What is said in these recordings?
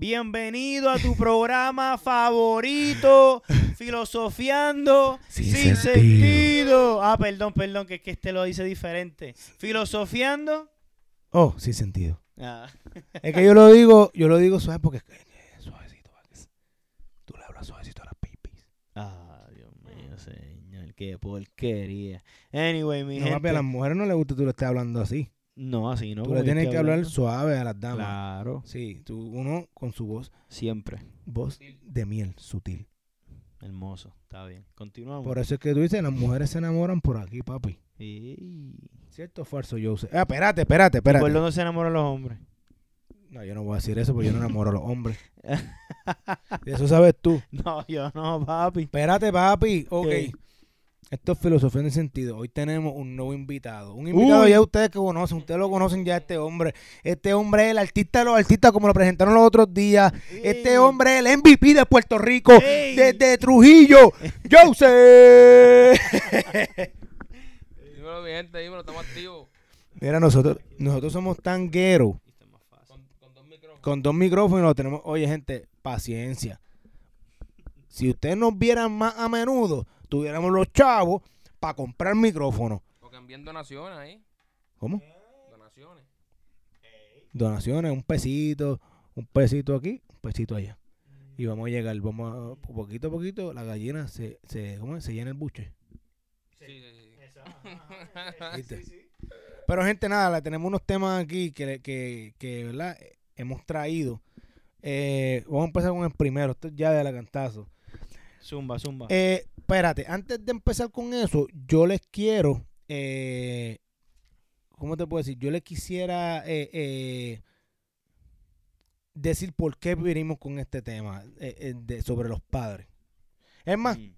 Bienvenido a tu programa favorito, Filosofiando sin, sentido. Ah, perdón, perdón, que es que este lo dice diferente. Filosofiando. Oh, sin sentido. Ah. Es que yo lo digo, yo lo digo suave porque es eh, suavecito, tú le hablas suavecito a las pipis. Ah, Dios mío, señor, qué porquería. Anyway, mi no, Papi, a las mujeres no les gusta que tú lo estés hablando así. No, así no. Tú le tienes que hablar suave a las damas. Claro. Sí, tú, uno con su voz. Siempre. Voz de miel, sutil. Hermoso, está bien. Continuamos. Por eso es que tú dices, las mujeres se enamoran por aquí, papi. Sí. ¿Cierto o yo Joseph? Ah, espérate, espérate, espérate. ¿Por no se enamoran los hombres? No, yo no voy a decir eso porque yo no enamoro a los hombres. eso sabes tú. No, yo no, papi. Espérate, papi. Ok. Esto es filosofía en el sentido. Hoy tenemos un nuevo invitado. Un invitado ya ustedes que conocen, ustedes lo conocen ya este hombre. Este hombre es el artista de los artistas como lo presentaron los otros días. Este hombre es el MVP de Puerto Rico, desde Trujillo. Jose. dímelo Mira, nosotros, nosotros somos tangueros. Con, dos micrófonos. Con dos micrófonos lo tenemos. Oye, gente, paciencia. Si ustedes nos vieran más a menudo, tuviéramos los chavos para comprar micrófonos. Porque envían donaciones ahí. ¿Cómo? Donaciones. Donaciones, un pesito, un pesito aquí, un pesito allá. Y vamos a llegar, vamos a, poquito a poquito, la gallina se, se, ¿cómo se llena el buche. Sí, sí, sí. Pero gente, nada, tenemos unos temas aquí que, que, que ¿verdad? hemos traído. Eh, vamos a empezar con el primero, ya de la cantazo. Zumba, zumba. Eh, espérate, antes de empezar con eso, yo les quiero. Eh, ¿Cómo te puedo decir? Yo les quisiera eh, eh, decir por qué vinimos con este tema eh, sobre los padres. Es más, mm.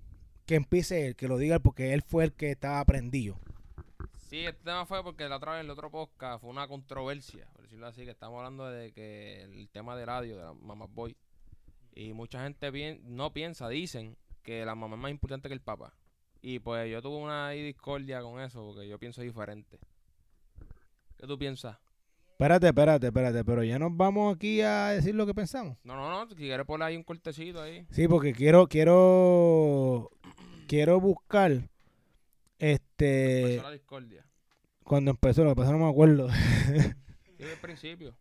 que empiece él, que lo diga porque él fue el que estaba aprendido. Sí, este tema fue porque la otra vez, el otro podcast, fue una controversia, por decirlo así, que estamos hablando de que el tema de radio, de la Mamá Boy, y mucha gente bien, no piensa, dicen que la mamá es más importante que el papá. Y pues yo tuve una discordia con eso, porque yo pienso diferente. ¿Qué tú piensas? Espérate, espérate, espérate, pero ya nos vamos aquí a decir lo que pensamos. No, no, no, quiero poner ahí un cortecito ahí. Sí, porque quiero, quiero, quiero buscar, este... Cuando empezó la discordia. Cuando empezó, lo que no me acuerdo. Desde el principio.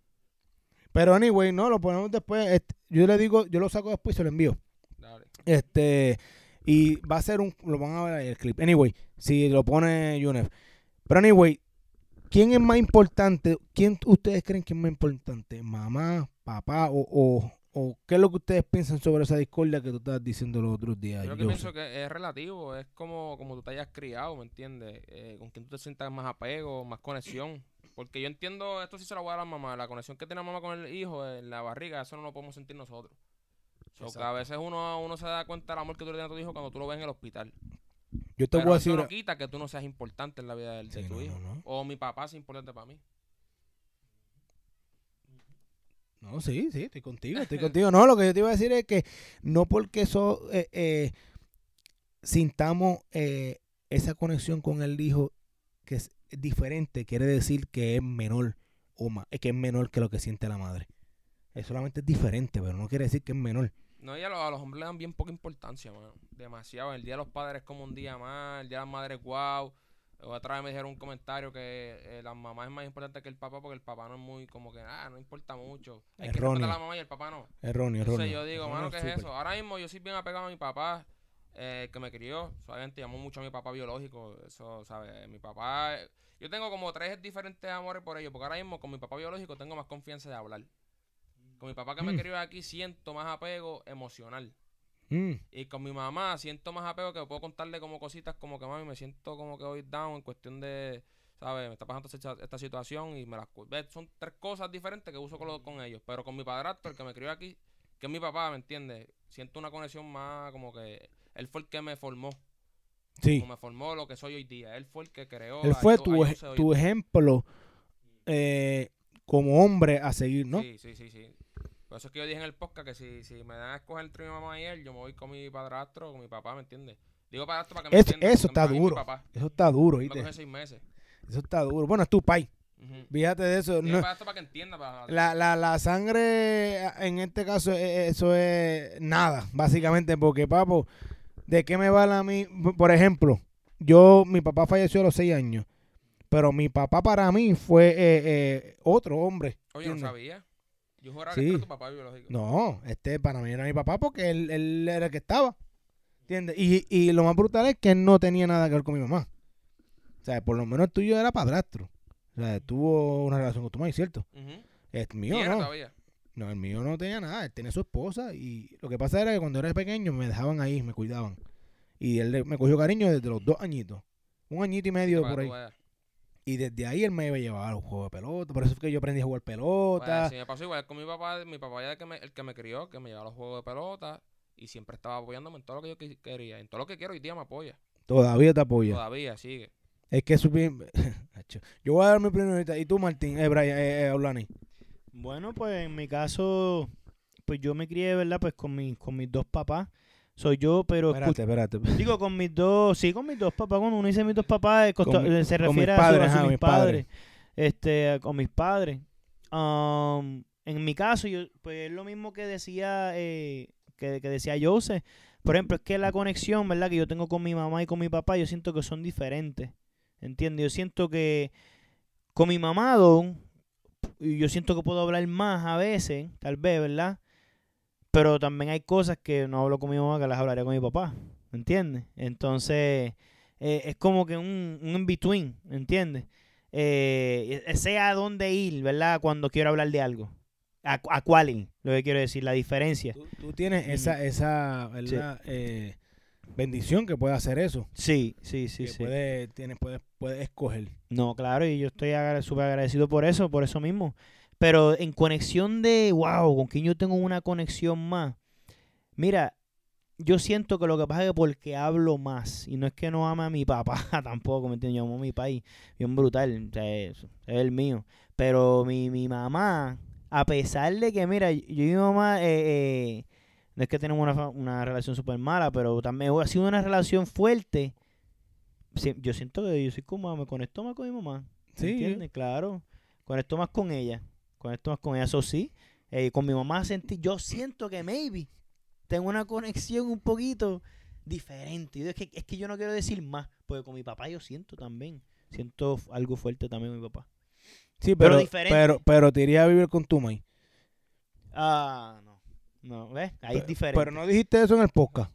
Pero anyway, no, lo ponemos después. yo le digo, yo lo saco después y se lo envío. Dale. Este, y va a ser un, lo van a ver ahí el clip. Anyway, si lo pone Junef. Pero anyway, ¿quién es más importante? ¿Quién ustedes creen que es más importante? ¿Mamá, papá o, qué es lo que ustedes piensan sobre esa discordia que tú estás diciendo los otros días? Yo, pienso que es relativo, es como, como tú te hayas criado, ¿me entiendes? Eh, con quien tú te sientas más apego, más conexión. Porque yo entiendo, esto sí se lo voy a dar a la mamá, la conexión que tiene la mamá con el hijo en eh, la barriga, eso no lo podemos sentir nosotros. a veces uno, uno se da cuenta del amor que tú le tienes a tu hijo cuando tú lo ves en el hospital. Yo te voy a decir. Eso no quita que tú no seas importante en la vida de tu hijo. O mi papá es importante para mí. No, sí, sí, estoy contigo, estoy contigo. No, lo que yo te iba a decir es que no porque eso eh, eh, sintamos esa conexión con el hijo que es diferente quiere decir que es menor o más, eh, que es menor que lo que siente la madre. Es solamente es diferente, pero no quiere decir que es menor. No, y a los, hombres le dan bien poca importancia, mano. Demasiado. El día de los padres como un día más, el día de las madres, wow. Otra vez me dijeron un comentario que eh, las la mamá es más importante que el papá porque el papá no es muy como que, ah, no importa mucho. Hay erróneo. a la mamá y el papá no. Erróneo, erróneo. Entonces yo digo, mano, es eso? Ahora mismo yo soy bien apegado a mi papá eh, que me crió. Solamente llamó mucho a mi papá biológico. Eso, sabe Mi papá. Yo tengo como tres diferentes amores por ellos. Porque ahora mismo con mi papá biológico tengo más confianza de hablar. Con mi papá que me mm. crió aquí siento más apego emocional. Mm. Y con mi mamá siento más apego que puedo contarle como cositas como que mami me siento como que hoy down en cuestión de, ¿sabes? Me está pasando esta, situación y me las... Son tres cosas diferentes que uso con, mm. ellos. Pero con mi padrastro, el que me crió aquí, que es mi papá, ¿me entiendes? Siento una conexión más como que él fue el que me formó. Sí. Como me formó lo que soy hoy día. Él fue el que creó. Él fue tu, ejemplo eh, como hombre a seguir, ¿no? Sí, sí, sí, sí. Por eso es que yo dije en el podcast que si, me dan a escoger entre mi mamá y él, yo me voy con mi padrastro o con mi papá, ¿me entiendes? Digo padrastro para que me entiendas. Eso está duro. Eso está duro, ¿viste? Me seis meses. Eso está duro. Bueno, es tu país. Fíjate de eso. No, para que entienda, La, la, la, sangre, en este caso, e, e, eso es nada, básicamente, porque, papo, ¿de qué me vale a mí? Por ejemplo, yo, mi papá falleció a los seis años, pero mi papá para mí fue eh, eh, otro hombre. Oye, no sabía. Yo juraba que era tu papá biológico. No, este para mí era mi papá porque él, era el que estaba. ¿Entiendes? Y, lo más brutal es que él no tenía nada que ver con mi mamá. O sea, por lo menos el tuyo era padrastro. O sea, tuvo una relación con tu mamá, ¿cierto? Es mío, ¿no? No, el mío no tenía nada, él tenía su esposa y lo que pasa era que cuando era pequeño me dejaban ahí, me cuidaban. Y él me cogió cariño desde los dos añitos, un añito y medio por ahí. Y desde ahí él me iba a llevar a los juegos de pelota. Por eso es que yo aprendí a jugar pelota. Pues, sí, me pasó igual con mi papá. Mi papá ya el que, me, el que me crió, que me llevaba a los juegos de pelota. Y siempre estaba apoyándome en todo lo que yo quería. En todo lo que quiero y día me apoya. Todavía te apoya. Todavía, sigue. Es que subí... yo voy a dar mi primerita. y tú, Martín, eh, Brian, eh, eh bueno, pues en mi caso, pues yo me crié, ¿verdad? Pues con, mis con mis dos papás. Soy yo, pero... Espérate, espérate. Digo, con mis dos... Sí, con mis dos papás. Cuando uno dice mis dos papás, se refiere a, mis padres. Este, con mis padres. Um, en mi caso, yo, pues es lo mismo que decía, eh, que, que decía Joseph. Por ejemplo, es que la conexión, ¿verdad? Que yo tengo con mi mamá y con mi papá, yo siento que son diferentes. ¿Entiendes? Yo siento que con mi mamá, Don, yo siento que puedo hablar más a veces, tal vez, ¿verdad? Pero también hay cosas que no hablo con mi mamá, que las hablaré con mi papá, ¿entiendes? Entonces, eh, es como que un, un in-between, ¿entiendes? Eh, e-, sé a dónde ir, ¿verdad? Cuando quiero hablar de algo. A, a cuál ir, lo que quiero decir, la diferencia. Tú, tienes esa, esa ¿verdad? Eh, bendición que pueda hacer eso. Sí, sí, sí, que Puede, escoger. No, claro, y yo estoy súper agradecido por eso, por eso mismo. Pero en conexión de, wow, con quién yo tengo una conexión más. Mira, yo siento que lo que pasa es que porque hablo más, y no es que no ama a mi papá tampoco, ¿me entiendes? Yo amo a mi país, bien brutal, o es, el mío. Pero mi, mi mamá, a pesar de que, mira, yo y mi mamá, eh, eh, no es que tenemos una, relación súper mala, pero también ha sido una relación fuerte. yo siento que yo soy como me conecto más con mi mamá. sí. ¿Entiendes? Claro. Conecto más con ella. Conecto más con ella. Eso sí. Eh, con mi mamá sentí, yo siento que maybe tengo una conexión un poquito diferente. es, que, es que yo no quiero decir más, porque con mi papá yo siento también. Siento algo fuerte también con mi papá. Sí, pero, pero, pero, te iría a vivir con tu mamá. Ah, no. No, ¿ves? Ahí es diferente. Pero no dijiste eso en el podcast.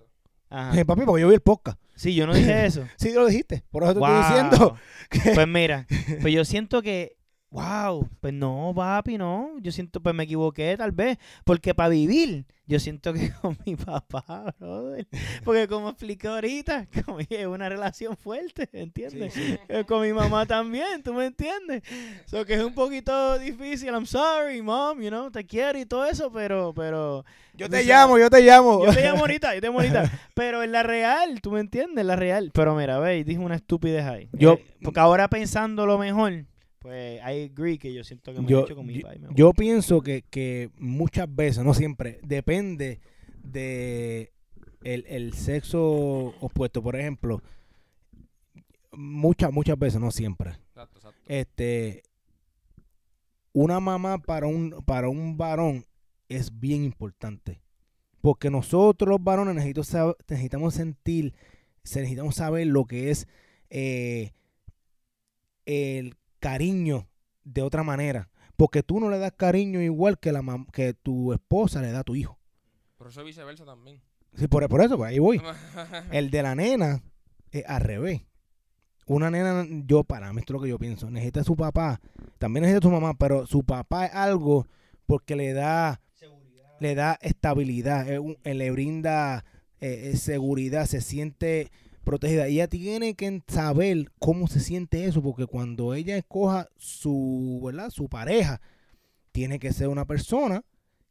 Ajá. Eh, papi, porque yo vi el podcast. Sí, yo no dije eso. sí, lo dijiste. Por eso te estoy diciendo. Pues mira, pues yo siento que wow, pues no, papi, no, yo siento, pues me equivoqué tal vez, porque para vivir, yo siento que con mi papá, brother, porque como expliqué ahorita, es una relación fuerte, ¿entiendes? Eh, con mi mamá también, ¿tú me entiendes? So que es un poquito difícil, I'm sorry, mom, you know, te quiero y todo eso, pero, pero... Yo te llamo, yo te llamo. Yo te llamo ahorita, yo te llamo ahorita, pero en la real, ¿tú me entiendes? En la real, pero mira, veis, dije una estupidez ahí. Yo, eh, porque ahora pensando lo mejor pues, I agree que yo siento que me he hecho con mi Yo pienso que, muchas veces, no siempre, depende de el, sexo opuesto. Por ejemplo, muchas, muchas veces, no siempre. Exacto, exacto. Este, una mamá para un, para un varón es bien importante. Porque nosotros los varones necesitamos, necesitamos sentir, necesitamos saber lo que es eh, el cariño de otra manera. Porque tú no le das cariño igual que, la que tu esposa le da a tu hijo. por eso viceversa también. Sí, por, eso, por pues, ahí voy. El de la nena es al revés. Una nena, yo para mí esto es lo que yo pienso, necesita su papá, también necesita a su mamá, pero su papá es algo porque le da, seguridad. le da estabilidad, eh, le brinda eh, eh, seguridad, se siente protegida. Ella tiene que saber cómo se siente eso, porque cuando ella escoja su, ¿verdad? su pareja, tiene que ser una persona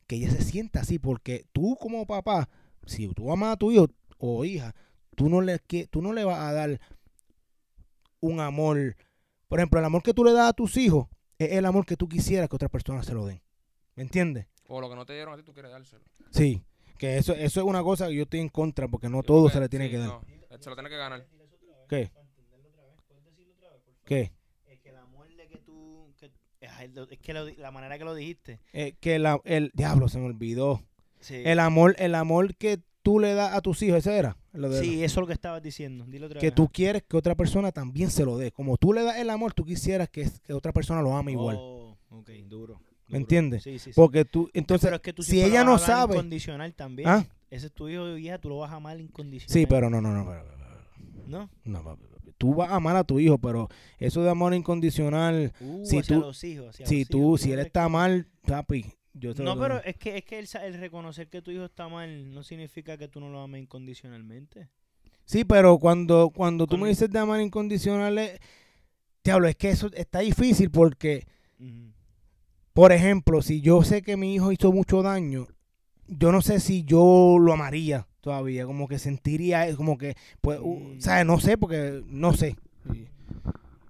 que ella se sienta así, porque tú como papá, si tú amas a tu hijo o hija, tú no le, tú no le vas a dar un amor. Por ejemplo, el amor que tú le das a tus hijos es el amor que tú quisieras que otra persona se lo den. ¿Me entiendes? O lo que no te dieron a ti, tú quieres dárselo. Sí, que eso, eso es una cosa que yo estoy en contra, porque no todo se le tiene que dar. Se lo tiene que ganar. ¿Qué? ¿Qué? Es que la de que tú. es que la manera que lo dijiste. Eh, que la, el diablo se me olvidó. El amor, el amor que tú le das a tus hijos, ese era. Lo sí, eso es lo que estabas diciendo. Dilo otra que tú quieres que otra persona también se lo dé. Como tú le das el amor, tú quisieras que, otra persona lo ame igual. Oh, duro. ¿Me entiendes? Sí, sí, Porque tú, entonces, que tú si ella no sabe. también. ¿ah? ese es tu hijo de vieja, tú lo vas a amar incondicionalmente. Sí, pero no, no, no. ¿No? No, tú vas a amar a tu hijo, pero eso de amor incondicional, uh, si tú, si tú, si él está mal, papi, yo No, pero es que es que el, reconocer que tu hijo está mal no significa que tú no lo ames incondicionalmente. Sí, pero cuando cuando tú me dices de amar incondicional, te eh, hablo, es que eso está difícil porque, por ejemplo, si yo sé que mi hijo hizo mucho daño, yo no sé si yo lo amaría todavía, como que sentiría, eh, como que, pues, ¿sabes? No sé, porque no sé.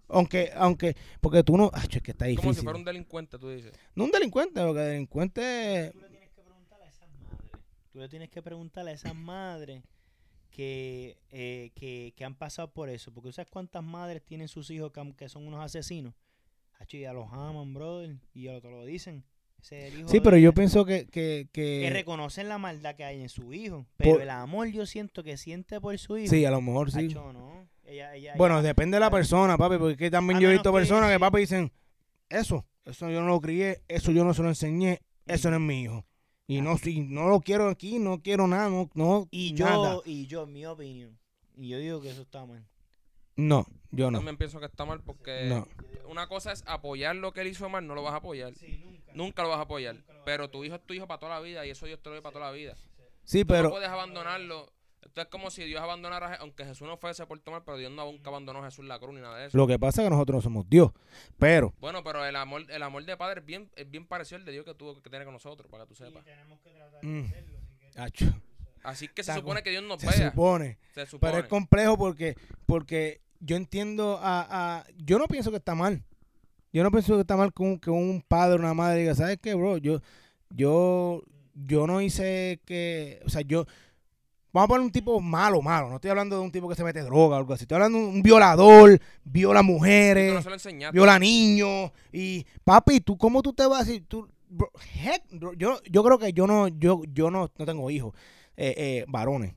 Aunque, aunque, porque tú no, ay, es que está difícil. Como si fuera un delincuente, tú dices. No un delincuente, porque delincuente... Tú le tienes que preguntar a esas madres, tú le tienes que preguntar a esas madres que, eh, que, que, han pasado por eso, porque ¿sabes cuántas madres tienen sus hijos que, son unos asesinos? Y ya los aman, brother, y ya te lo dicen sí, pero yo pienso que, que, que... reconocen la maldad que hay en su hijo. Pero el amor yo siento que siente por su hijo. Sí, a lo mejor sí. bueno, depende de la persona, papi, porque también yo he visto personas que, papi, dicen, eso, eso yo no lo crié, eso yo no se lo enseñé, eso no es mi hijo. Y no, si no lo quiero aquí, no quiero nada, no, y yo, y yo, mi opinión, y yo digo que eso está mal. No, yo no. Yo también pienso que está mal porque una cosa es apoyar lo que él hizo mal, no lo vas a apoyar. nunca. lo vas a apoyar. pero tu hijo es tu hijo para toda la vida y eso Dios te lo dio para toda la vida. Sí, pero. No puedes abandonarlo. Esto es como si Dios abandonara, aunque Jesús no fuese por tomar, pero Dios nunca abandonó a Jesús en la cruz ni nada de eso. Lo que pasa es que nosotros no somos Dios, pero... Bueno, pero el amor el amor de Padre es bien, bien parecido al de Dios que tuvo que tener con nosotros, para que tú sepas. Mm. Así que se supone que Dios nos se Se supone. Pero es complejo porque, porque yo entiendo a, a, Yo no pienso que está mal. Yo no pienso que está mal que un, padre o una madre diga, ¿sabes qué, bro? Yo, yo, yo no hice que. O sea, yo. Vamos a poner un tipo malo, malo. No estoy hablando de un tipo que se mete droga o algo así. Estoy hablando de un violador, viola mujeres, viola niños. Y, papi, ¿tú cómo tú te vas a decir? Tú, yo, yo creo que yo no, yo, yo no, no tengo hijos, eh, eh, varones.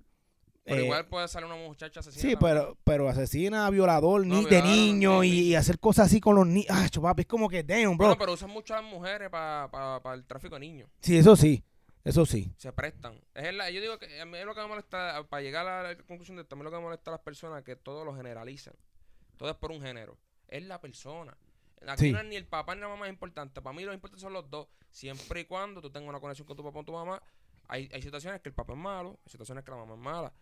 Pero eh, igual puede salir una muchacha asesina. Sí, pero, pero asesina, violador, ni de niño y, hacer cosas así con los niños. Ah, es como que damn, bro. No, pero usan muchas mujeres para el tráfico de niños. Sí, eso sí. Eso sí. Se prestan. yo digo que a mí lo que me molesta, para llegar a la conclusión de esto, a mí lo que me molesta a las personas es que todo lo generalizan. Todo es por un género. Es la persona. Aquí no ni el papá ni la mamá es importante. Para mí lo importante son los dos. Siempre y cuando tú tengas una conexión con tu papá o tu mamá, hay, hay situaciones que el papá es malo, hay situaciones que la mamá es mala.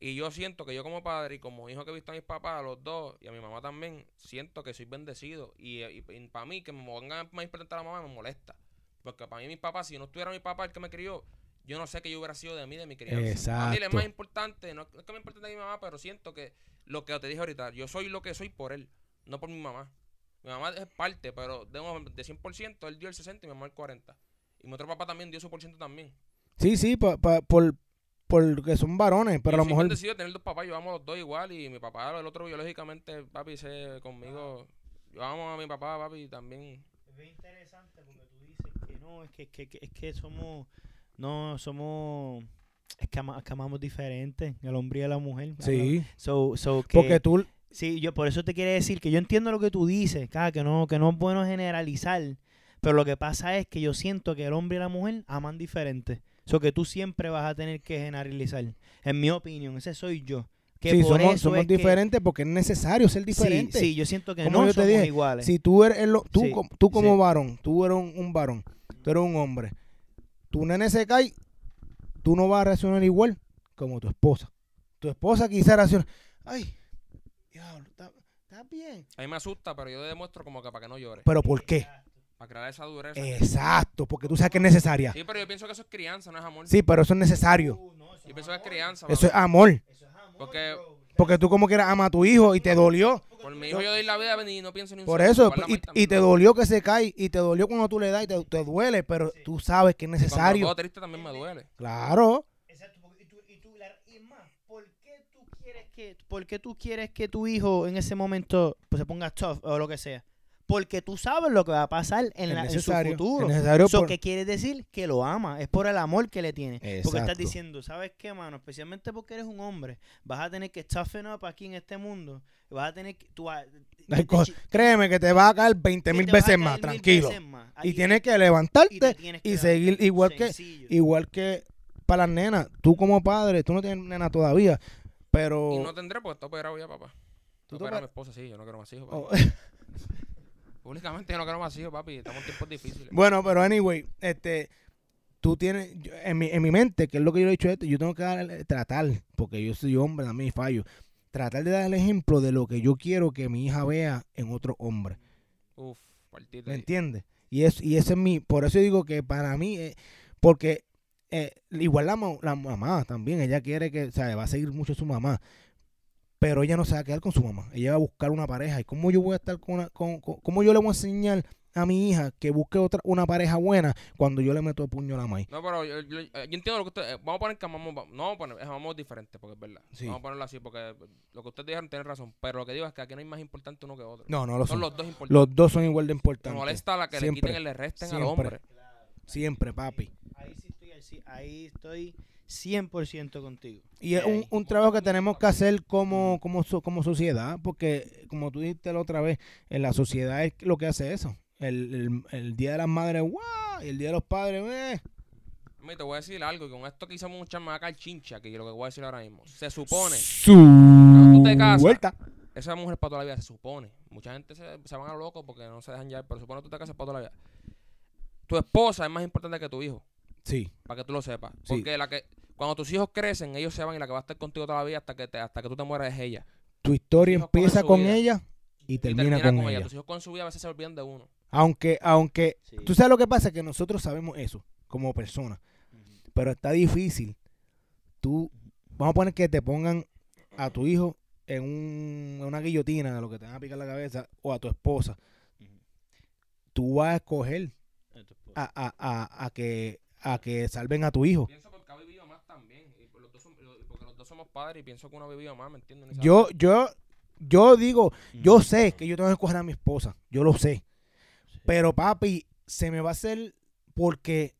Y yo siento que yo como padre y como hijo que he visto a mis papás, a los dos, y a mi mamá también, siento que soy bendecido. Y, para mí, que me pongan a a la mamá me molesta. Porque para mí mis papás, si no estuviera mi papá el que me crió, yo no sé que yo hubiera sido de mí, de mi crianza. Exacto. es más importante, no es que me importe de mi mamá, pero siento que lo que te dije ahorita, yo soy lo que soy por él, no por mi mamá. Mi mamá es parte, pero de, de 100% él dio el 60 y mi mamá el 40. Y mi otro papá también dio su por ciento también. Sí, sí, por, por, porque son varones, pero a lo mejor... Yo decidido tener dos papás, yo amo los dos igual y mi papá, el otro biológicamente, papi, se conmigo, yo amo a mi papá, papi, también. Es interesante porque tú dices que no, es que, es que, somos, no, somos... Es que, amamos diferente, el hombre y la mujer. Sí. porque tú... Sí, yo por eso te quiero decir que yo entiendo lo que tú dices, que no, que no es bueno generalizar, pero lo que pasa es que yo siento que el hombre y la mujer aman diferente. Eso que tú siempre vas a tener que generalizar. En mi opinión, ese soy yo. Que sí, somos, diferentes porque es necesario ser diferente. Sí, yo siento que no yo somos iguales. Si tú eres lo, tú, como varón, tú eres un, varón, tú eres un hombre, tu nene se cae, tú no vas a reaccionar igual como tu esposa. Tu esposa quizás reacciona, ay, diablo, está, bien. A mí me asusta, pero yo te demuestro como que para que no llore. ¿Pero por qué? Para crear esa dureza. Exacto, porque tú sabes que es necesaria. Sí, pero yo pienso que eso es crianza, no es amor. Sí, pero eso es necesario. Uh, eso yo es pienso amor. que es crianza. Eso es amor. Eso es amor. Porque, porque tú como quieras amas a tu hijo y te dolió. Por mi hijo yo doy la vida y no pienso ni un Por eso, y, te dolió que se cae, y te dolió cuando tú le das, y te, duele, pero tú sabes que es necesario. cuando triste también me duele. Claro. y, más, ¿por qué tú quieres que, tú quieres que tu hijo en ese momento pues, se ponga tough o lo que sea? porque tú sabes lo que va a pasar en, la, en su futuro. Eso que quiere decir que lo ama, es por el amor que le tiene. Porque estás diciendo, ¿sabes qué, mano? Especialmente porque eres un hombre, vas a tener que estar frenado para aquí en este mundo. Vas a tener que. Tú, eh, eh, créeme que te va a caer 20 mil veces más, tranquilo. Y tienes que levantarte y, seguir igual que, igual que para las nenas. Tú como padre, tú no tienes nena todavía, pero... Y no tendré porque está operado ya, papá. Tú, no a mi esposa, sí, yo no quiero más hijos. Oh. Públicamente no quiero más papi. Estamos en tiempos difíciles. Bueno, pero anyway, este, tú tienes, en mi, en mi mente, que es lo que yo he dicho esto, yo tengo que eh, tratar, porque yo soy hombre, a mí fallo, tratar de dar el ejemplo de lo que yo quiero que mi hija vea en otro hombre. Uf, partido. ¿Me entiendes? Y, es, y ese es mi, por eso digo que para mí, eh, porque eh, igual la, la mamá también, ella quiere que, o sea, va a seguir mucho su mamá, pero ella no se va a quedar con su mamá. Ella va a buscar una pareja. ¿Y cómo yo voy a estar con, con, cómo yo le voy a enseñar a mi hija que busque otra una pareja buena cuando yo le meto el puño a la maíz? No, pero yo, eh, yo, entiendo lo que usted. Eh, vamos a poner que amamos, no vamos a poner, amamos diferente, porque es verdad. Sí. Vamos a ponerlo así, porque lo que ustedes dijeron tiene razón. Pero lo que digo es que aquí no hay más importante uno que otro. No, no lo son. son. los dos importantes. Los dos son igual de importantes. No molesta la que le quiten y le resten al hombre. Siempre, papi. Ahí, ahí sí estoy. Ahí estoy 100% contigo. Y es un, trabajo que tenemos que hacer como, como, como sociedad, porque como tú dijiste la otra vez, en la sociedad es lo que hace eso. El, Día de las Madres, ¡guau! Y el Día de los Padres, ¡eh! Me te voy a decir algo, que con esto que mucha más chincha, que lo que voy a decir ahora mismo. Se supone. tú te casas, vuelta. Esa mujer es para toda la vida, se supone. Mucha gente se, se van a loco porque no se dejan ya, pero supone que tú te casas para toda la vida. Tu esposa es más importante que tu hijo. Sí. Para que tú lo sepas. Porque la que, cuando tus hijos crecen, ellos se van y la que va a estar contigo toda la vida hasta que, te, hasta que tú te mueras es ella. Tu historia empieza con, ella y termina, con, ella. Tus hijos con su vida a veces se olvidan de uno. Aunque, aunque, tú sabes lo que pasa, que nosotros sabemos eso como personas. Pero está difícil. Tú, vamos a poner que te pongan a tu hijo en, una guillotina de lo que te van a picar la cabeza o a tu esposa. Tú vas a escoger a, a, a, a que a que salven a tu hijo. Pienso porque ha vivido más también. Y los dos porque los dos somos padres y pienso que uno ha vivido más, ¿me entiendes? Yo, yo, yo digo, yo sé que yo tengo que escoger a mi esposa. Yo lo sé. Pero papi, se me va a hacer porque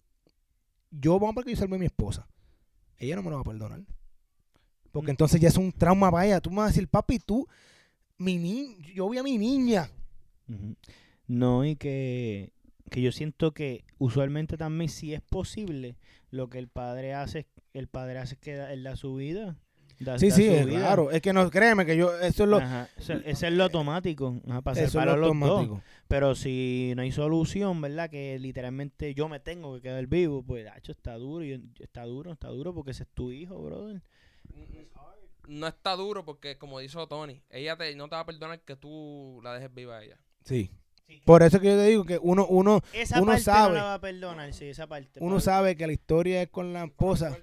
yo, vamos a que yo salve a mi esposa. Ella no me lo va a perdonar. Porque entonces ya es un trauma vaya. Tú me vas a decir, papi, tú, mi ni yo vi a mi niña. No, y que que yo siento que usualmente también si es posible, lo que el padre hace, el padre hace que da, la da su vida. sí, sí, claro. Es que no, créeme que yo, eso es lo... eso, es lo automático, para eso es lo automático. Pero si no hay solución, ¿verdad? Que literalmente yo me tengo que quedar vivo, pues, hecho ah, está duro, está duro, está duro porque ese es tu hijo, brother. No está duro porque, como dijo Tony, ella te, no te va a perdonar que tú la dejes viva a ella. Sí, por eso que yo te digo que uno, uno, sabe. Uno sabe que la historia es con la esposa.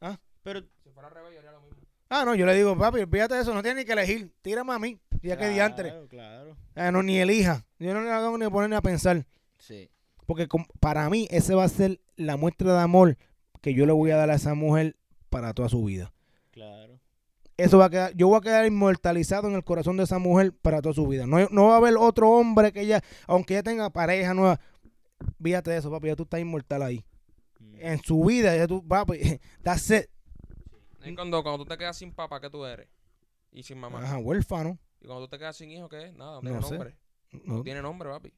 ¿Ah? Pero, si fuera yo lo mismo. Ah, no, yo le digo, papi, fíjate eso, no tiene ni que elegir. Tírame a mí, ya que diantre. Claro, ah, no, ni elija. Yo no le hago ni poner ni a pensar. Sí. Porque para mí, ese va a ser la muestra de amor que yo le voy a dar a esa mujer para toda su vida. Claro eso va a quedar, yo voy a quedar inmortalizado en el corazón de esa mujer para toda su vida. No, va a haber otro hombre que ella, aunque ella tenga pareja nueva, fíjate de eso, papi, ya tú estás inmortal ahí. Mm. En su vida, ya tú, papi, that's it. Y cuando, cuando tú te quedas sin papá, ¿qué tú eres? Y sin mamá. Ajá, huérfano. Y cuando tú te quedas sin hijo, ¿qué es? Nada, no tiene nombre. No. tiene nombre, papi.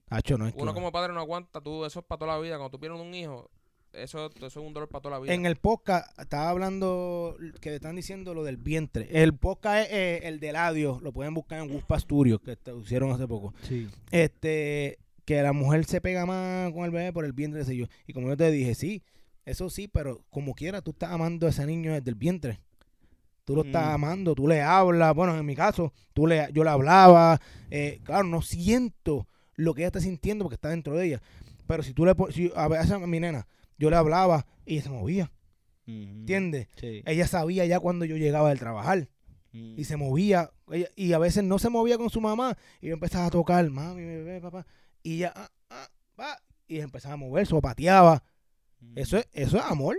Uno como padre no aguanta, tú, eso es para toda la vida. Cuando tú pierdes un hijo, eso, es un dolor para toda la vida. En el podcast estaba hablando que están diciendo lo del vientre. El podcast es eh, el del adiós, lo pueden buscar en Wuspa Pasturio que te pusieron hace poco. Este, que la mujer se pega más con el bebé por el vientre, sé yo. Y como yo te dije, sí, eso sí, pero como quiera, tú estás amando a ese niño desde el vientre. Tú lo estás mm. amando, tú le hablas. Bueno, en mi caso, tú le, yo le hablaba. Eh, claro, no siento lo que ella está sintiendo porque está dentro de ella. Pero si tú le si, a ver a mi nena, yo le hablaba y se movía. ¿Entiendes? Ella sabía ya cuando yo llegaba del trabajar. Y se movía. y a veces no se movía con su mamá. Y yo empezaba a tocar, mami, bebé, papá. Y ya, ah, ah, va. Y empezaba a moverse o pateaba Eso es, eso es amor.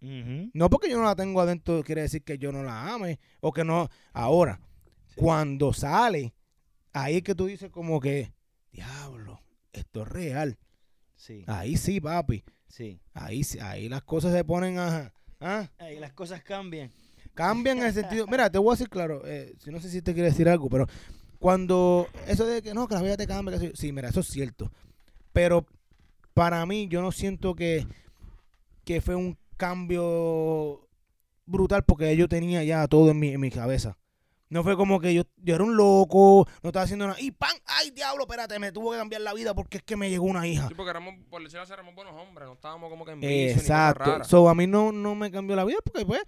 No porque yo no la tengo adentro, quiere decir que yo no la ame. O que no. Ahora, cuando sale, ahí es que tú dices como que, diablo, esto es real. Sí. Ahí sí, papi. Sí. Ahí, ahí las cosas se ponen a... ¿ah? Ahí las cosas cambian. Cambian en el sentido... Mira, te voy a decir claro, eh, si no sé si te quiere decir algo, pero cuando... Eso de que no, que la vida te cambia, sí, mira, eso es cierto. Pero para mí yo no siento que, que fue un cambio brutal porque yo tenía ya todo en mi, en mi cabeza. No fue como que yo, yo era un loco, no estaba haciendo nada. Y pan ¡Ay, diablo! Espérate, me tuvo que cambiar la vida porque es que me llegó una hija. Sí, porque éramos, por decirlo así, éramos buenos hombres. No estábamos como que en Exacto. So, a mí no, no me cambió la vida porque, pues,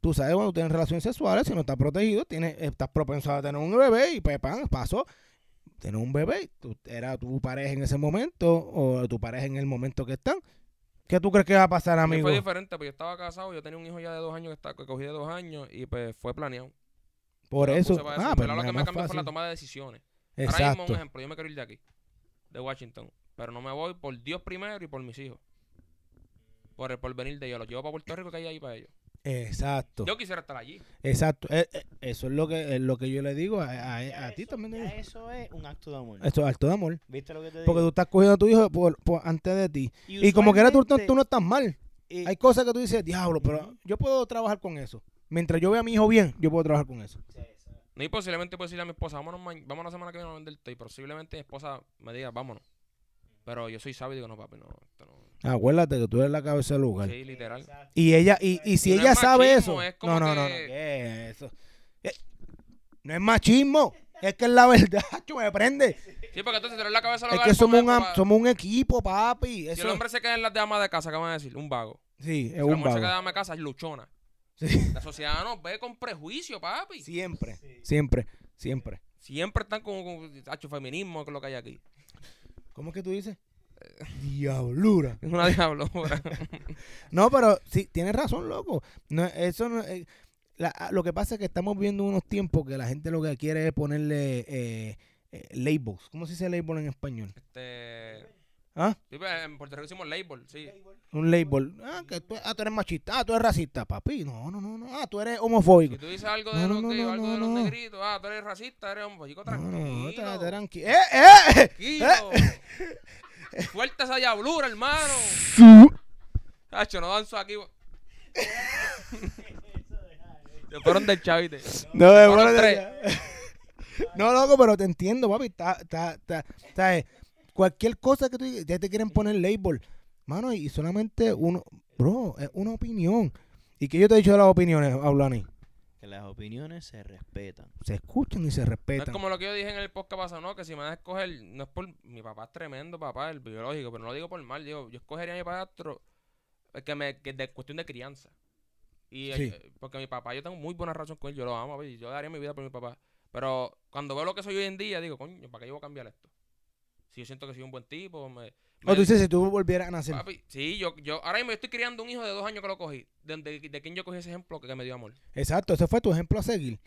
tú sabes, cuando tienes relaciones sexuales, si no estás protegido, tienes, estás propenso a tener un bebé y, pues, pan Pasó. Tienes un bebé, tú, era tu pareja en ese momento o tu pareja en el momento que están. ¿Qué tú crees que va a pasar, amigo? Fue diferente, porque yo estaba casado, yo tenía un hijo ya de dos años que, está, que cogí de dos años y pues fue planeado. Por eso. Ah, pero lo que me cambió fue la toma de decisiones. Exacto. un ejemplo, yo me quiero ir de aquí, de Washington, pero no me voy por Dios primero y por mis hijos. Por el porvenir de ellos. Los llevo para Puerto Rico que hay ahí para ellos. Exacto. Yo quisiera estar allí. Exacto. Eh, eh, eso es lo que eh, lo que yo le digo a, a, ti también. Eso es un acto de amor. Eso es acto de amor. ¿Viste lo que te digo? Porque tú estás cogiendo a tu hijo por, antes de ti. Y, como como era tú, tú no estás mal. Hay cosas que tú dices, diablo, pero yo puedo trabajar con eso mientras yo vea a mi hijo bien, yo puedo trabajar con eso. No, y posiblemente puedo decirle a mi esposa, vámonos, vámonos la semana que viene a venderte. Y posiblemente mi esposa me diga, vámonos. Pero yo soy sabio y digo, no, papi, no. Acuérdate que tú eres la cabeza del lugar. Sí, literal. Y ella, y, y si ella sabe eso. no, no, no, no. ¿qué es eso? Eh, no es machismo. Es que es la verdad, Chú, me prende. Sí, porque entonces eres la cabeza lugar. Es que somos un, somos un equipo, papi. Si el hombre se queda en las damas de casa, ¿qué van a decir? Un vago. sí, es Si un mujer se queda en vago. ama de casa, es luchona. La sociedad nos ve con prejuicio, papi. Siempre, siempre, siempre. Siempre están con, un feminismo, que es lo que hay aquí. ¿Cómo es que tú dices? Eh. diablura. Es una diablura. no, pero sí, tienes razón, loco. eso eh, ah, lo que pasa es que estamos viendo unos tiempos que la gente lo que quiere es ponerle eh, eh labels. ¿Cómo se dice label en español? Este ¿Ah? Pues, en Puerto Rico hicimos label, sí. Un label. Ah, que tú, ah, tú eres machista. Ah, tú eres racista, papi. No, no, no. no. Ah, tú eres homofóbico. Si tú dices algo de, los, los negritos, ah, tú eres racista, eres homofóbico. Tranquilo. No, no, tranquilo. ¡Eh, eh! ¡Tranquilo! Eh. tranquilo eh esa diablura, hermano! no danzo aquí. fueron del chavite. No, de No, loco, pero te entiendo, papi. está, está, está Cualquier cosa que tú ya te quieren poner label. Mano, y solamente uno, bro, es una opinión. ¿Y qué yo te he dicho de las opiniones, Aulani? Que las opiniones se respetan. Se escuchan y se respetan. es como lo que yo dije en el podcast pasado, ¿no? Que si me das a escoger, no es por. Mi papá es tremendo, papá, el biológico, pero no lo digo por mal. Digo, yo escogería a mi padre. Eh, que me. Que de cuestión de crianza. Y eh, eh, porque mi papá, yo tengo muy buena razón con él, yo lo amo, yo daría mi vida por mi papá. Pero cuando veo lo que soy hoy en día, digo, coño, ¿para qué yo voy a cambiar esto? si yo siento que soy un buen tipo. Me, tú dices, si tú volvieras a nacer. Papi, sí, yo, yo ahora mismo estoy criando un hijo de dos años que lo cogí. De, de, quien yo cogí ese ejemplo que, me dio amor. Exacto, ese fue tu ejemplo a seguir.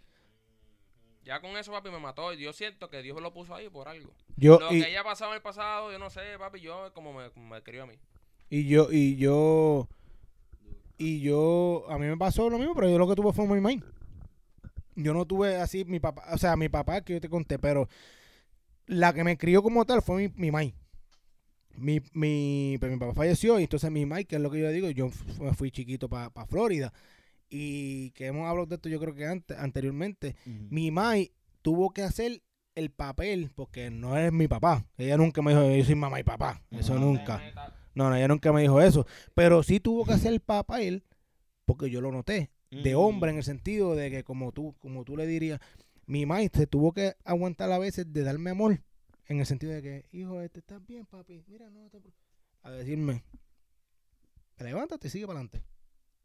Ya con eso, papi, me mató. Y yo siento que Dios lo puso ahí por algo. Yo, lo que haya pasado en el pasado, yo no sé, papi, yo como me, me crió a mí. Y yo, y yo, y yo, a mí me pasó lo mismo, pero yo lo que tuve fue muy mal. Yo no tuve así, mi papá, o sea, mi papá que yo te conté, pero la que me crió como tal fue mi, mi Mi, mi, pues, mi papá falleció y entonces mi mãe, que es lo que yo le digo, yo me fui chiquito para Florida. Y que hemos hablado de esto yo creo que antes, anteriormente. Mi mai tuvo que hacer el papel porque no es mi papá. Ella nunca me dijo, yo soy mamá y papá. Eso nunca. No, no, ella nunca me dijo eso. Pero sí tuvo que hacer el papel porque yo lo noté. De hombre en el sentido de que como tú, como tú le dirías, mi maíz se tuvo que aguantar a veces de darme amor, en el sentido de que, hijo, este estás bien, papi, mira, no te A decirme, levántate y sigue para adelante.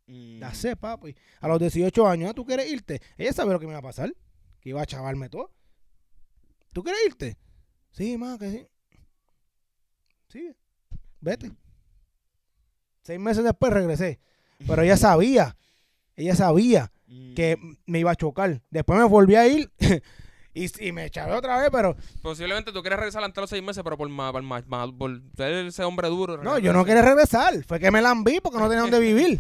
Mm. ya sé, papi. A los 18 años, ah, ¿tú quieres irte? Ella sabe lo que me iba a pasar, que iba a chavarme todo. ¿Tú quieres irte? Sí, más que sí. sí vete. Seis meses después regresé, pero ella sabía, ella sabía que me iba a chocar. Después me volví a ir. Y, y, me echaba otra vez, pero. Posiblemente tú quieres regresar antes de los seis meses, pero por, por, por ser ese hombre duro. No, yo no quería regresar. Fue que me la vi porque no tenía dónde vivir.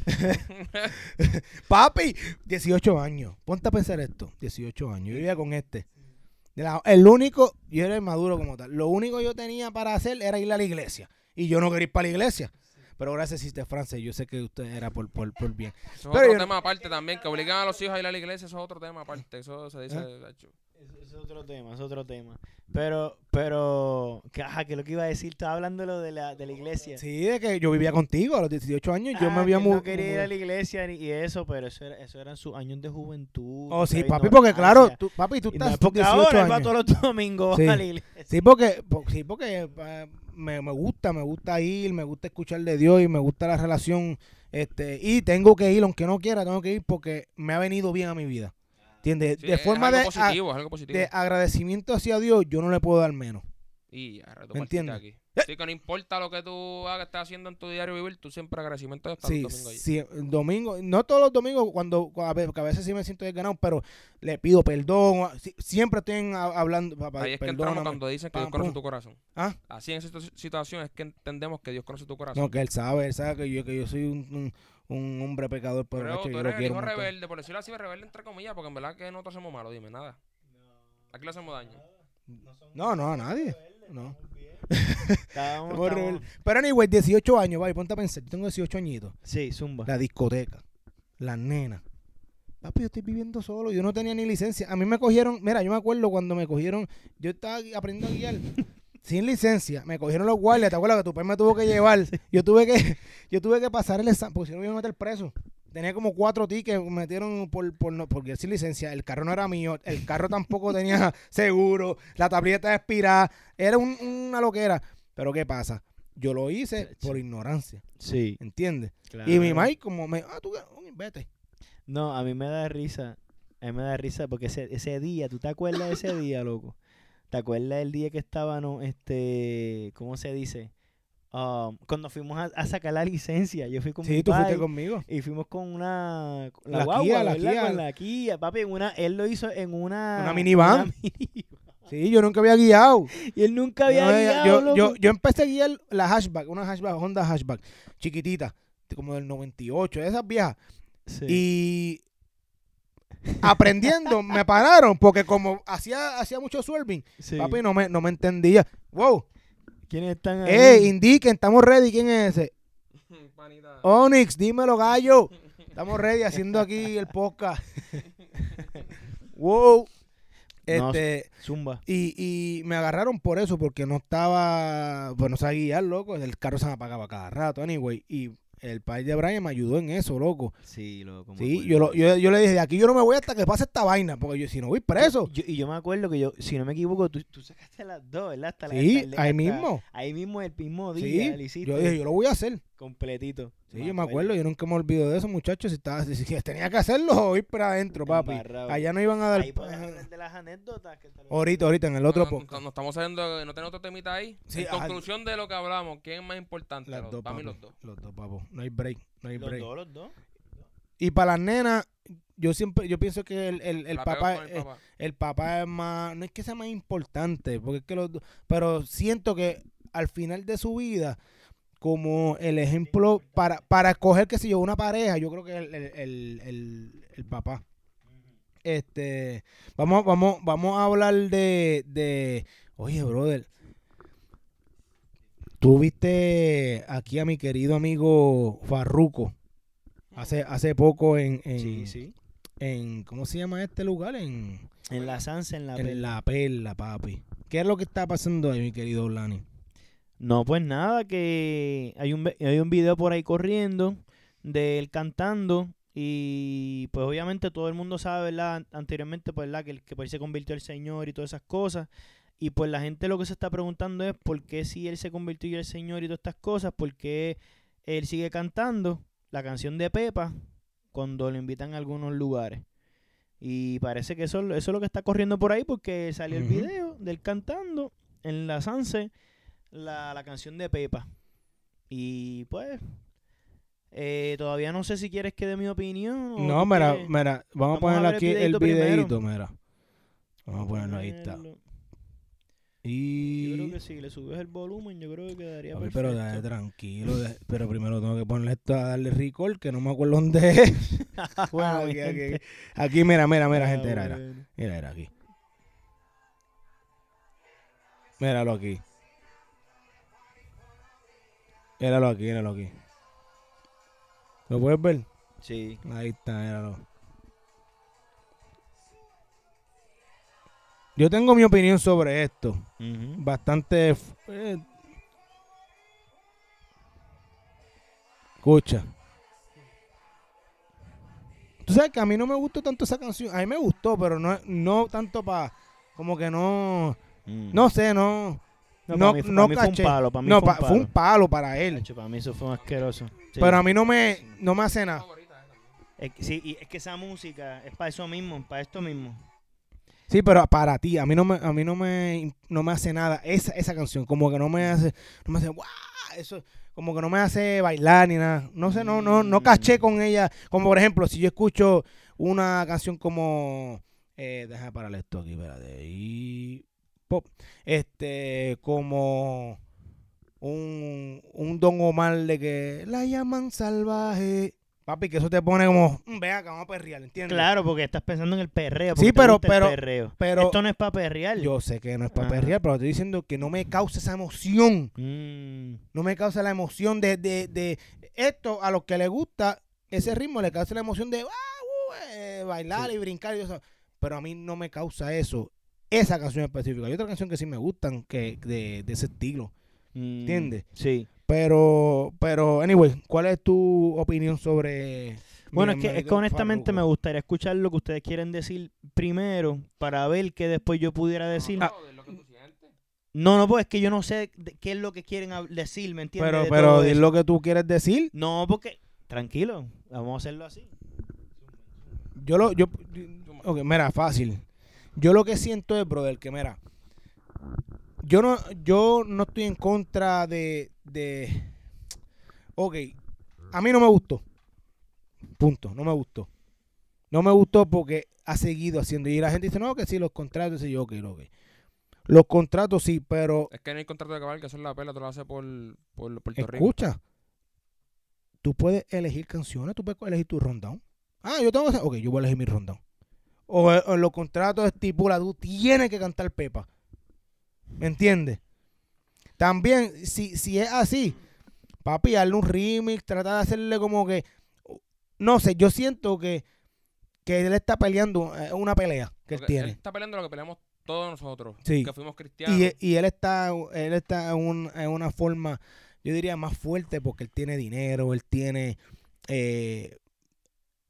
Papi, 18 años. Ponte a pensar esto: 18 años. Yo vivía con este. el único, yo era el maduro como tal. Lo único yo tenía para hacer era ir a la iglesia. Y yo no quería ir para la iglesia. Pero gracias, Sister France. Yo sé que usted era por, bien. Eso es otro tema aparte también. Que obligan a los hijos a ir a la iglesia. Eso es otro tema aparte. Eso se dice. Eh. Eso Es, es otro tema, es otro tema. Pero, pero, que, ajá, que lo que iba a decir, estaba hablando de la, de la iglesia. Sí, de que yo vivía contigo a los 18 años, yo ah, me había mudado. No quería ir a la iglesia y eso, pero eso, era, eso eran sus años de juventud. Oh, sí, papi, porque claro, tú, papi, tú estás. No, porque ahora él va todos los domingos a la iglesia. Sí, porque, sí, porque. Eh, me, me, gusta, me gusta ir, me gusta escuchar de Dios y me gusta la relación. Este, y tengo que ir, aunque no quiera, tengo que ir porque me ha venido bien a mi vida. ¿Entiendes? de forma de, de agradecimiento hacia Dios, yo no le puedo dar menos. Y ¿Me entiendes? Aquí. Así eh. que no importa lo que tú hagas, estás haciendo en tu diario vivir, tú siempre agradecimiento de estar sí, domingo Sí, domingo, no todos los domingos, cuando a veces, sí me siento desganado, pero le pido perdón. Ah, siempre estoy hablando. Papá, es que cuando dicen que Dios conoce tu corazón. ¿Ah? Así en situación situaciones que entendemos que Dios conoce tu corazón. No, que Él sabe, Él sabe que yo, que yo soy un, hombre pecador, pero, yo lo quiero. rebelde, por decirlo así, rebelde entre comillas, porque en verdad que nosotros hacemos malos, dime, nada. No, Aquí le hacemos daño. No, no, a nadie. no. Pero anyway, 18 años, vaya, ponte a pensar. Yo tengo 18 añitos. Sí, zumba. La discoteca, las nenas. Papi, yo estoy viviendo solo, yo no tenía ni licencia. A mí me cogieron, mira, yo me acuerdo cuando me cogieron, yo estaba aprendiendo a guiar sin licencia. Me cogieron los guardias, ¿te acuerdas que tu padre me tuvo que llevar? Yo tuve que yo tuve que pasar el examen, porque si no me iban a meter preso. Tenía como cuatro tickets, me metieron por, por, no, porque sin licencia, el carro no era mío, el carro tampoco tenía seguro, la tableta de expirada, era una loquera. Pero ¿qué pasa? Yo lo hice por ignorancia. Sí. ¿Entiendes? Y mi Mike como me, ah, tú vete. No, a mí me da risa, a mí me da risa porque ese, ese día, ¿tú te acuerdas de ese día, loco? ¿Te acuerdas el día que estábamos, este, ¿cómo se dice? Um, cuando fuimos a, sacar la licencia, yo fui con sí, tú fuiste conmigo. Y fuimos con una. la, la Kia. la papi. Una, él lo hizo en una. Una minivan. Sí, yo nunca había guiado. Y él nunca había guiado. Yo, yo, empecé a guiar la hatchback, una hatchback, Honda hatchback, chiquitita, como del 98, esas viejas. Sí. Y aprendiendo, me pararon porque como hacía, hacía mucho swerving, papi no me, no me entendía. Wow, ¿Quiénes están ahí? Eh, indiquen, estamos ready. ¿Quién es ese? Onyx, dímelo, gallo. Estamos ready haciendo aquí el podcast. wow. Este, zumba. Y, me agarraron por eso, porque no estaba. Pues no sabía guiar, loco. El carro se me apagaba cada rato, anyway. Y el país de Brian me ayudó en eso, loco. Sí, loco. yo, yo, yo, le dije, de aquí yo no me voy hasta que pase esta vaina, porque yo, si no voy preso. y yo me acuerdo que yo, si no me equivoco, tú, sacaste las dos, ¿verdad? Hasta sí, ahí mismo. Ahí mismo, el mismo día. Sí, yo dije, yo lo voy a hacer. Completito. Sí, yo me acuerdo, yo nunca me olvido de eso, muchachos. Si, estaba, tenía que hacerlo o ir para adentro, papi. Allá no iban a dar. Ahí de las anécdotas. Que ahorita, ahorita, en el otro. No, estamos saliendo, no tenemos otro temita ahí. Sí, conclusión de lo que hablamos, ¿quién es más importante? los, dos, para mí, los dos. Los dos, papo. No hay break. No hay los Dos, los dos. Y para las nenas, yo siempre yo pienso que el, el, el papá, el, papá. es más. No es que sea más importante, porque es que los dos... Pero siento que al final de su vida como el ejemplo para, para escoger, que si yo, una pareja, yo creo que el, el, papá. Este, vamos, vamos, vamos a hablar de, de, oye, brother, tú viste aquí a mi querido amigo Farruco hace, hace poco en, en, ¿cómo se llama este lugar? En, la Sansa, en la Perla. En la Perla, papi. ¿Qué es lo que está pasando ahí, mi querido Lani no, pues nada, que hay un, hay un video por ahí corriendo de él cantando y pues obviamente todo el mundo sabe, ¿verdad? Anteriormente, pues, ¿verdad? Que, que ahí se convirtió el Señor y todas esas cosas. Y pues la gente lo que se está preguntando es por qué si él se convirtió en el Señor y todas estas cosas, por qué él sigue cantando la canción de Pepa cuando lo invitan a algunos lugares. Y parece que eso, es lo que está corriendo por ahí porque salió el video del cantando en la Sanse la, la canción de Pepa. Y pues, eh, todavía no sé si quieres que dé mi opinión. no, mira, mira, vamos, a ponerlo aquí el videito, mira. Vamos a ponerlo, ahí está. Y... Yo creo que si le subes el volumen, yo creo que quedaría perfecto. Pero dale, tranquilo, pero primero tengo que ponerle esto a darle recall, que no me acuerdo dónde es. aquí, mira, mira, mira, ah, gente, era, era, mira, era aquí. Míralo aquí. Éralo aquí, éralo aquí. ¿Lo puedes ver? Sí. Ahí está, éralo. Yo tengo mi opinión sobre esto. Bastante. Eh. Escucha. Tú sabes que a mí no me gustó tanto esa canción. A mí me gustó, pero no, no tanto para. Como que no. Mm. No sé, no. No, no, para Fue un palo, para mí fue, un palo. para él. para mí eso fue asqueroso. Pero a mí no me, no me hace nada. sí, y es que esa música es para eso mismo, para esto mismo. Sí, pero para ti, a mí no me, a mí no me, no me hace nada esa, esa canción, como que no me hace, no me hace, Eso, como que no me hace bailar ni nada. No sé, no, no, no caché con ella. Como por ejemplo, si yo escucho una canción como, eh, déjame parar esto aquí, espérate. Y este, como un, un Don Omar de que la llaman salvaje. Papi, que eso te pone como, mm, vea ve vamos a perrear, ¿entiendes? Claro, porque estás pensando en el perreo. Sí, pero, pero, Esto no es para perrear. Yo sé que no es para perrear, pero estoy diciendo que no me causa esa emoción. Mm. No me causa la emoción de, de, Esto, a los que les gusta ese ritmo, le causa la emoción de ah, uh, eh, bailar y brincar Pero a mí no me causa eso esa canción específica. Hay otra canción que sí me gustan que, de, ese estilo. Mm, ¿Entiendes? Sí. Pero, pero, anyway, ¿cuál es tu opinión sobre... Bueno, es que, honestamente me gustaría escuchar lo que ustedes quieren decir primero para ver Que después yo pudiera decir. Ah. No, no, pues es que yo no sé qué es lo que quieren decir, ¿me entiendes? Pero, pero, ¿es lo que tú quieres decir? No, porque, tranquilo, vamos a hacerlo así. Yo lo, yo, mira, fácil. Yo lo que siento es, brother, que mira, yo no, yo no estoy en contra de, de. Ok, a mí no me gustó. Punto, no me gustó. No me gustó porque ha seguido haciendo. Y la gente dice, no, que sí, los contratos. Y yo, ok, que, Los contratos sí, pero. Es que en el contrato de Cabal, que son la pela, tú lo hace por, por Puerto Rico. Escucha. Tú puedes elegir canciones, tú puedes elegir tu rundown. Ah, yo tengo que. Ok, yo voy a elegir mi rundown o, los contratos estipula, tú tienes que cantar Pepa. ¿Me entiendes? También, si, si es así, papi, hazle un remix, trata de hacerle como que, no sé, yo siento que, que él está peleando eh, una pelea que él tiene. está peleando lo que peleamos todos nosotros, que fuimos cristianos. Y, y él está, él está en, una forma yo diría más fuerte porque él tiene dinero, él tiene eh,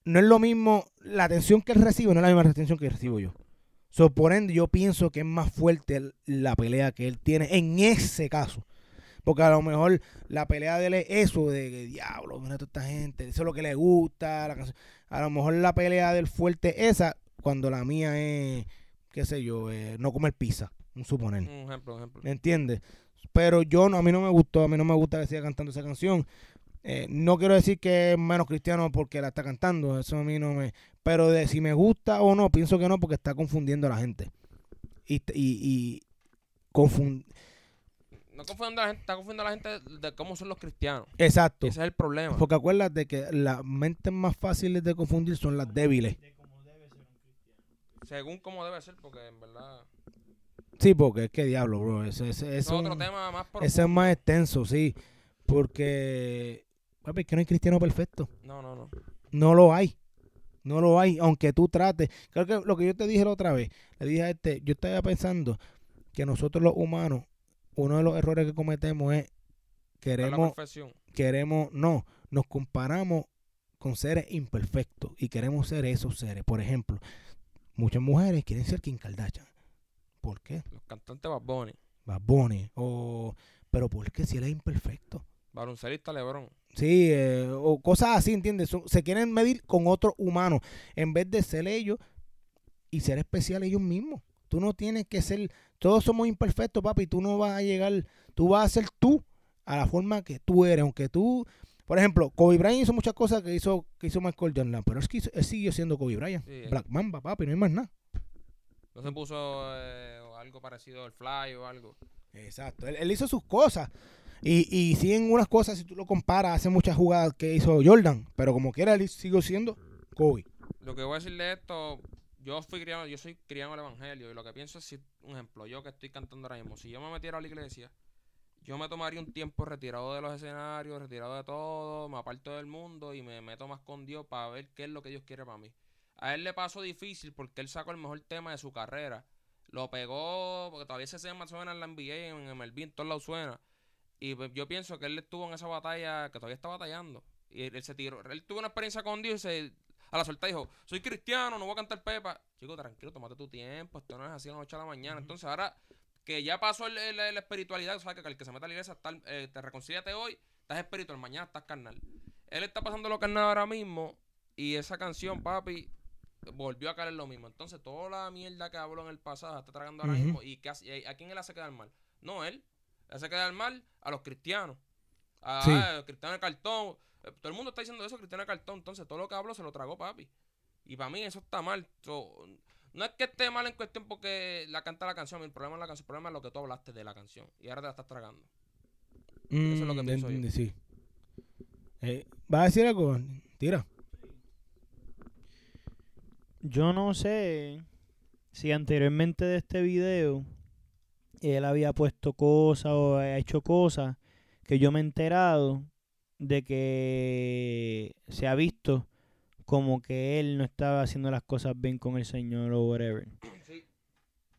no es lo mismo, la atención que él recibe no es la misma atención que recibo yo. Suponiendo, yo pienso que es más fuerte la pelea que él tiene en ese caso. Porque a lo mejor la pelea de él es eso, de diablo, mira toda esta gente, eso es lo que le gusta. La A lo mejor la pelea del fuerte esa, cuando la mía es, qué sé yo, eh, no comer pizza, un suponer. Un ejemplo, un ejemplo. ¿Entiendes? Pero yo no, a mí no me gustó, a mí no me gusta que siga cantando esa canción. Eh, no quiero decir que es menos cristiano porque la está cantando, eso a mí no me... Pero de si me gusta o no, pienso que no porque está confundiendo a la gente. Y, y, No confundiendo a la gente, está confundiendo a la gente de cómo son los cristianos. Exacto. Ese es el problema. Porque acuérdate que las mentes más fáciles de confundir son las débiles. Según cómo debe ser, porque en verdad... Sí, porque es que diablo, bro. es otro tema más profundo. Ese es más extenso, sí. Porque ¿Sabes es que no hay cristiano perfecto. No, no, no. No lo hay. No lo hay, aunque tú trates. Creo que lo que yo te dije la otra vez, le dije a este, yo estaba pensando que nosotros los humanos, uno de los errores que cometemos es queremos, queremos, no, nos comparamos con seres imperfectos y queremos ser esos seres. Por ejemplo, muchas mujeres quieren ser Kim Kardashian. ¿Por qué? Los cantantes Bad Bunny. O, pero ¿por qué si él es imperfecto? Baloncelista Lebrón. Sí, eh, o cosas así, ¿entiendes? se quieren medir con otro humano en vez de ser ellos y ser especial ellos mismos. Tú no tienes que ser, todos somos imperfectos, papi, tú no vas a llegar, tú vas a ser tú a la forma que tú eres, aunque tú, por ejemplo, Kobe Bryant hizo muchas cosas que hizo, que hizo Michael Jordan, pero es que él siguió siendo Kobe Bryant. Black Mamba, papi, no hay más nada. No se puso eh, algo parecido al Fly o algo. Exacto, él hizo sus cosas. Y, y en unas cosas, si tú lo comparas, hace muchas jugadas que hizo Jordan, pero como quiera, él sigo siendo Kobe. Lo que voy a decirle de esto, yo fui criado, yo soy criado en el evangelio, y lo que pienso es si, un ejemplo, yo que estoy cantando ahora mismo, si yo me metiera a la iglesia, yo me tomaría un tiempo retirado de los escenarios, retirado de todo, me aparto del mundo y me meto más con Dios para ver qué es lo que Dios quiere para mí. A él le pasó difícil porque él sacó el mejor tema de su carrera. Lo pegó, porque todavía ese más suena en la NBA, en el en La suena. Y pues, yo pienso que él estuvo en esa batalla, que todavía está batallando. Y él, se tiró. Él tuvo una experiencia con Dios y se, a la suerte dijo: Soy cristiano, no voy a cantar Pepa. Chico, tranquilo, tomate tu tiempo. Esto no es así a las 8 de la mañana. Entonces ahora que ya pasó el, la espiritualidad, o sea, que el que se meta a la iglesia, eh, te reconciliate hoy, estás espiritual, mañana estás carnal. Él está pasando lo carnal ahora mismo y esa canción, papi, volvió a caer lo mismo. Entonces, toda la mierda que habló en el pasado está tragando ahora mismo. ¿Y, a, a, quién él hace quedar mal? No él, hace quedar mal a los cristianos. A, sí. cristianos de cartón. Eh, todo el mundo está diciendo eso, cristiano de cartón. Entonces, todo lo que hablo se lo tragó papi. Y para mí eso está mal. no es que esté mal en cuestión porque la canta la canción. El problema es la canción. El problema es lo que tú hablaste de la canción. Y ahora te la estás tragando. eso es lo que me yo. Mm, sí. Eh, ¿Vas a decir algo? Tira. Yo no sé si anteriormente de este video él había puesto cosas o ha hecho cosas que yo me he enterado de que se ha visto como que él no estaba haciendo las cosas bien con el Señor o whatever.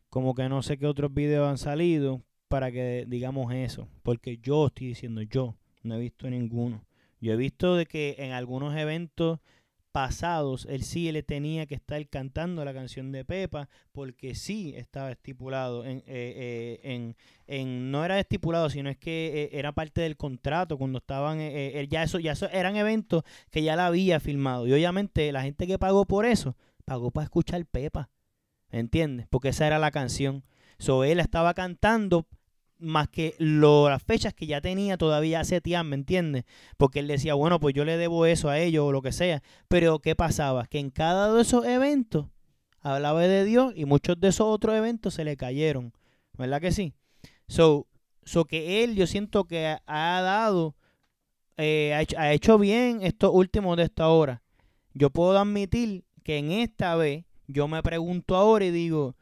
Como que no sé qué otros videos han salido para que digamos eso, porque yo estoy diciendo yo, no he visto ninguno. Yo he visto de que en algunos eventos pasados, él sí le tenía que estar cantando la canción de Pepa, porque sí estaba estipulado en, eh, eh, en, no era estipulado, sino es que eh, era parte del contrato cuando estaban, ya eso, ya eran eventos que ya la había filmado. Y obviamente la gente que pagó por eso, pagó para escuchar Pepa, ¿entiendes? Porque esa era la canción. So él estaba cantando más que las fechas que ya tenía todavía hace tiempo, ¿me entiendes? Porque él decía, bueno, pues yo le debo eso a ellos o lo que sea. Pero ¿qué pasaba? Que en cada de esos eventos hablaba de Dios y muchos de esos otros eventos se le cayeron. ¿Verdad que sí? So, so que él yo siento que ha dado, eh, ha, hecho, ha hecho bien estos últimos de esta hora. Yo puedo admitir que en esta vez yo me pregunto ahora y digo,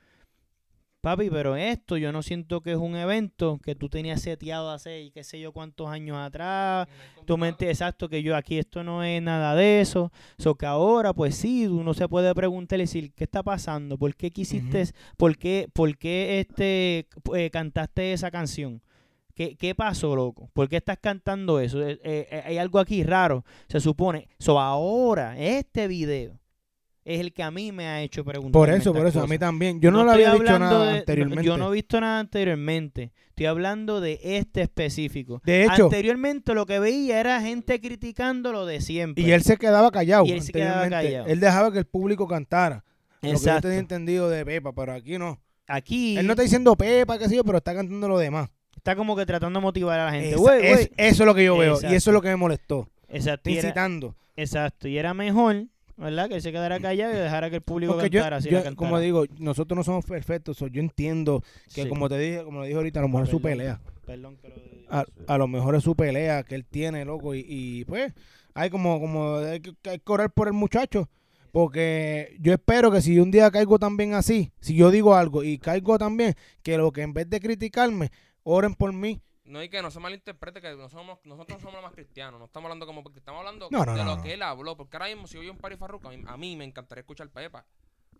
Papi, pero esto yo no siento que es un evento que tú tenías seteado hace qué sé yo cuántos años atrás. Tu mente, exacto, que yo aquí esto no es nada de eso. So que ahora, pues sí, uno se puede preguntar y decir, ¿qué está pasando? ¿Por qué quisiste, eso? por qué, por qué este, eh, cantaste esa canción? ¿Qué, ¿Qué, pasó, loco? ¿Por qué estás cantando eso? Eh, eh, hay algo aquí raro, se supone. So ahora, este video es el que a mí me ha hecho preguntar. Por eso, por eso, a mí también. Yo no, lo había dicho nada anteriormente. Yo no he visto nada anteriormente. Estoy hablando de este específico. De hecho. Anteriormente lo que veía era gente criticando lo de siempre. Y él se quedaba callado. él dejaba que el público cantara. Exacto. Lo que yo tenía entendido de Pepa, pero aquí no. Aquí. Él no está diciendo Pepa, qué sé yo, pero está cantando lo demás. Está como que tratando de motivar a la gente. eso es lo que yo veo. Y eso es lo que me molestó. Exacto. Incitando. exacto. Y era mejor ¿verdad? Que se quedara mm. callado y dejara que el público cantara. así Como digo, nosotros no somos perfectos. yo entiendo que, como te dije, como lo dije ahorita, a lo mejor es su pelea. Perdón que lo a, lo mejor es su pelea que él tiene, loco. Y, pues, hay como, como, que, hay que correr por el muchacho. Porque yo espero que si un día caigo también así, si yo digo algo y caigo también, que lo que en vez de criticarme, oren por mí no hay que no se malinterprete que no somos, nosotros somos más cristianos, no estamos hablando como porque estamos hablando de lo que él habló, porque ahora mismo si oye un pari farruca, a mí, a mí me encantaría escuchar Pepa.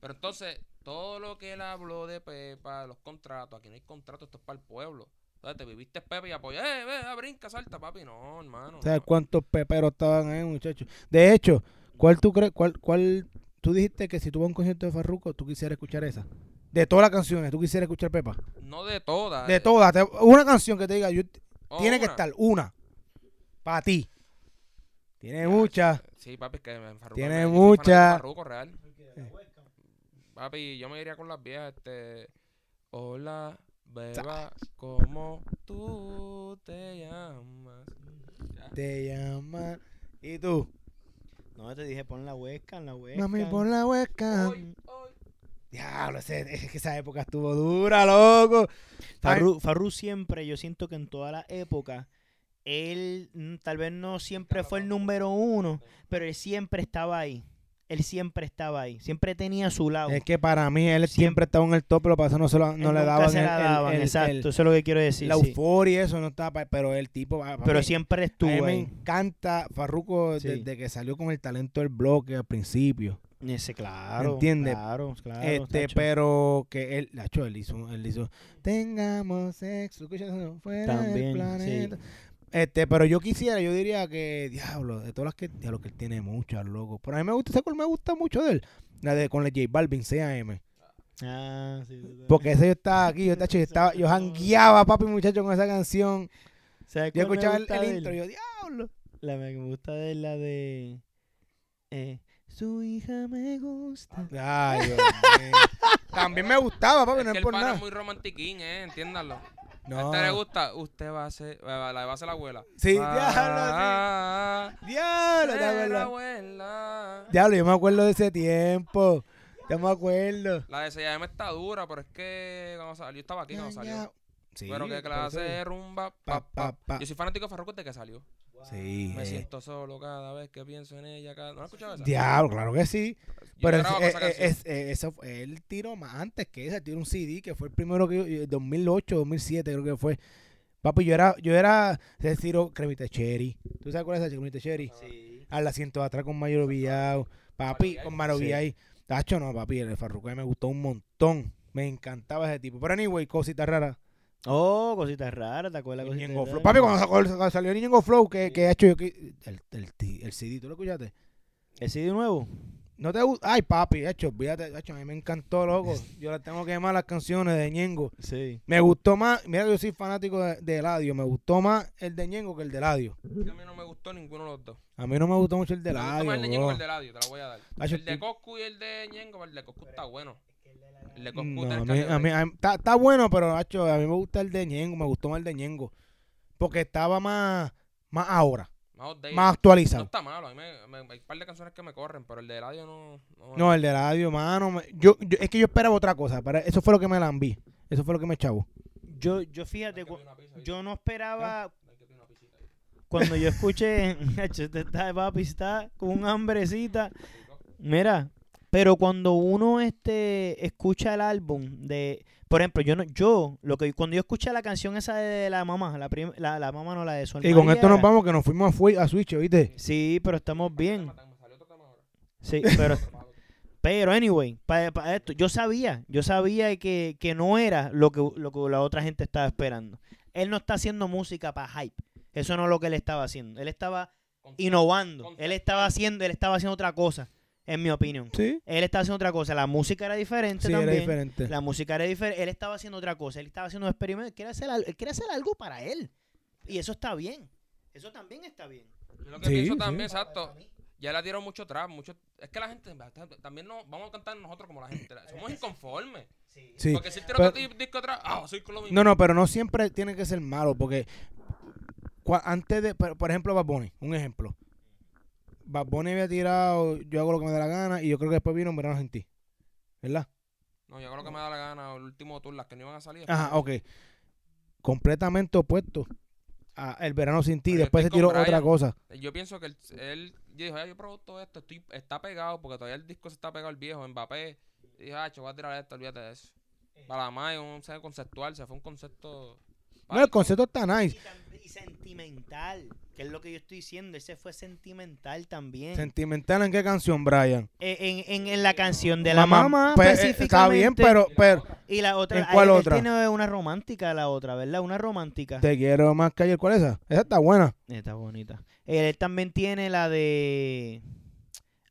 Pero entonces, todo lo que él habló de Pepa, los contratos, aquí no hay contratos, esto es para el pueblo. Entonces te viviste Pepa y apoyé, eh, ve, brinca, salta, papi. No, hermano. O sea, cuántos peperos estaban ahí, muchachos? De hecho, ¿cuál tú crees, cuál, cuál, tú dijiste que si tuvo un concierto de Farruco, tú quisieras escuchar esa? De todas las canciones, ¿tú quisieras escuchar Pepa? No de todas. De todas. Una canción que te diga, yo, oh, tiene que estar una. Para ti. Tiene muchas. Sí, papi, es que me- Tiene muchas. real. Papi, yo me iría con las viejas, este... Hola, beba, ¿cómo tú te llamas? Te llamas. ¿Y tú? No, te dije pon la huesca, la huesca. Mami, pon la huesca. Hoy, hoy, Diablo, es que esa época estuvo dura, loco. Farru, Farru, siempre, yo siento que en toda la época, él mm, tal vez no siempre fue el número uno, pero él siempre estaba ahí él siempre estaba ahí, siempre tenía su lado. Es que para mí él siempre, estaba en el top, pero para eso no, se no le daban. exacto, eso es lo que quiero decir. La euforia, eso no estaba, pero el tipo. Ah, pero siempre estuvo. A mí me encanta Farruko desde que salió con el talento del bloque al principio. Ese, claro. ¿Entiendes? Claro, claro. Este, pero que él, Nacho, él hizo, él hizo, tengamos sexo, fuera planeta. Este, pero yo quisiera, yo diría que, diablo, de todas las que, diablo, que él tiene muchas, loco. Pero a mí me gusta, ese me gusta mucho de él? La de con la J Balvin, CAM. Ah, sí. Porque ese yo estaba aquí, yo, tacho, yo estaba, yo jangueaba, papi, muchacho, con esa canción. yo escuchaba el, intro, yo, diablo. La me gusta de la de... Eh, su hija me gusta. Ay, Dios mío. También me gustaba, papi, no es por nada. es muy romantiquín, eh, entiéndalo. A usted le gusta, usted va a ser, la va a ser la abuela. Sí, diablo, Diablo, Diablo, yo me acuerdo de ese tiempo. Yo me acuerdo. La de CIM está dura, pero es que yo estaba aquí No salió. Sí, pero que clase de rumba, pa, pa, Yo soy fanático de Farruko desde que salió. Sí. Me eh. siento solo cada vez que pienso en ella. Cada... ¿No has escuchado Diablo, claro que sí. Pero eh, eh, es, es, es, él tiró más antes que ese, tiró un CD que fue el primero que yo, 2008, 2007 creo que fue. Papi, yo era, yo era, se tiro Cremita Cherry. ¿Tú sabes cuál es esa Cremita Cherry? Sí. Al asiento de atrás con Mayor Villado. Papi, con Maro Villado. Tacho, no, papi, el Farruko me gustó un montón. Me encantaba ese tipo. Pero anyway, cositas raras. Oh, cositas raras, ¿te acuerdas? Ñengo Flow. Papi, cuando, sacó, salió Ñengo Flow, que, sí. que ha hecho yo? El, el, el, CD, ¿tú lo escuchaste? ¿El CD nuevo? No te Ay, papi, hecho, fíjate, hecho, a mí me encantó, loco. Yo la tengo que llamar las canciones de Ñengo. Sí. Me gustó más. Mira, yo soy fanático de, de, Me gustó más el de Ñengo que el de Eladio. A mí no me gustó ninguno de los dos. A mí no me gustó mucho el de Eladio. el de Ñengo el te la voy a dar. el de Coscu y el de Ñengo, el de Coscu está bueno. El de Coscu está, está, bueno, pero, hecho, a mí me gusta el de Ñengo. Me gustó más el de Ñengo. Porque estaba más, más ahora. Más actualizado. No está malo. hay un par de canciones que me corren, pero el de radio no, no. el de radio, mano. Yo, es que yo esperaba otra cosa. eso fue lo que me lambí. Eso fue lo que me chavo. Yo, yo fíjate, yo no esperaba. Ah, cuando yo escuché. Este está papi, está con un hambrecita. Mira, pero cuando uno este, escucha el álbum de por ejemplo, yo no, yo, lo que cuando yo escuché la canción esa de la mamá, la, la, mamá no la de su Y con esto nos vamos que nos fuimos a, Switch, ¿viste? Sí, pero estamos bien. Sí, pero anyway, para esto, yo sabía, yo sabía que, que no era lo que, lo que la otra gente estaba esperando. Él no está haciendo música para hype. Eso no es lo que él estaba haciendo. Él estaba innovando. Él estaba haciendo, él estaba haciendo otra cosa en mi opinión. Sí. Él estaba haciendo otra cosa, la música era diferente sí, Era diferente. La música era diferente, él estaba haciendo otra cosa, él estaba haciendo un experimento, quiere hacer, él quiere hacer algo para él. Y eso está bien. Eso también está bien. lo que pienso también, exacto. Ya le dieron mucho trap, mucho. Es que la gente también no vamos a cantar nosotros como la gente. Somos inconformes. Sí. Porque si otro disco atrás, ah, soy mismo. No, no, pero no siempre tiene que ser malo, porque antes de, por ejemplo, Baboni, un ejemplo. Bad había tirado Yo hago lo que me da la gana y yo creo que después vino Verano Sin ti. ¿Verdad? No, yo hago lo que me da la gana, el último tour, las que no iban a salir. Ajá, ok. Completamente opuesto a El Verano sin ti, después se tiró otra cosa. Eh, yo pienso que él, él dijo, yo todo ah, esto, estoy, está pegado, porque todavía el disco se está pegado el viejo, Mbappé. Y dijo, ah, voy a tirar esto, olvídate de eso. Eh. Para más, un conceptual, se fue un concepto... No, el concepto está nice sentimental, que es lo que yo estoy diciendo, ese fue sentimental también. ¿Sentimental en qué canción, Brian? Eh, en, la canción de la mamá, pues, eh, Está bien, pero... pero y la otra, cuál eh, otra? tiene este una romántica la otra, ¿verdad? Una romántica. Te quiero más que ayer, ¿cuál es esa? Esa está buena. Está bonita. Él, también tiene la de...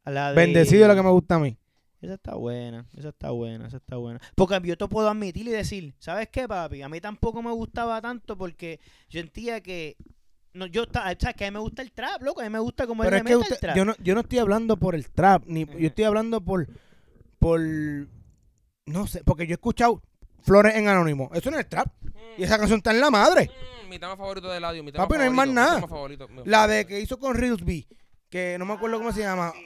La de... la que me gusta a mí. Esa está buena, esa está buena, esa está buena. Porque yo te puedo admitir y decir, ¿sabes qué, papi? A mí tampoco me gustaba tanto porque yo sentía que. No, yo o sea, que a mí me gusta el trap, loco. A mí me gusta como Pero el, es que el trap. Yo no, yo no estoy hablando por el trap, ni, yo estoy hablando por. por. No sé, porque yo he escuchado Flores en Anónimo. Eso no es trap. Y esa mm. canción está en la madre. Mm, mi tema favorito del audio, mi tema Papi, no hay más nada. la de que hizo con Reels que no me acuerdo cómo se llama. Ah,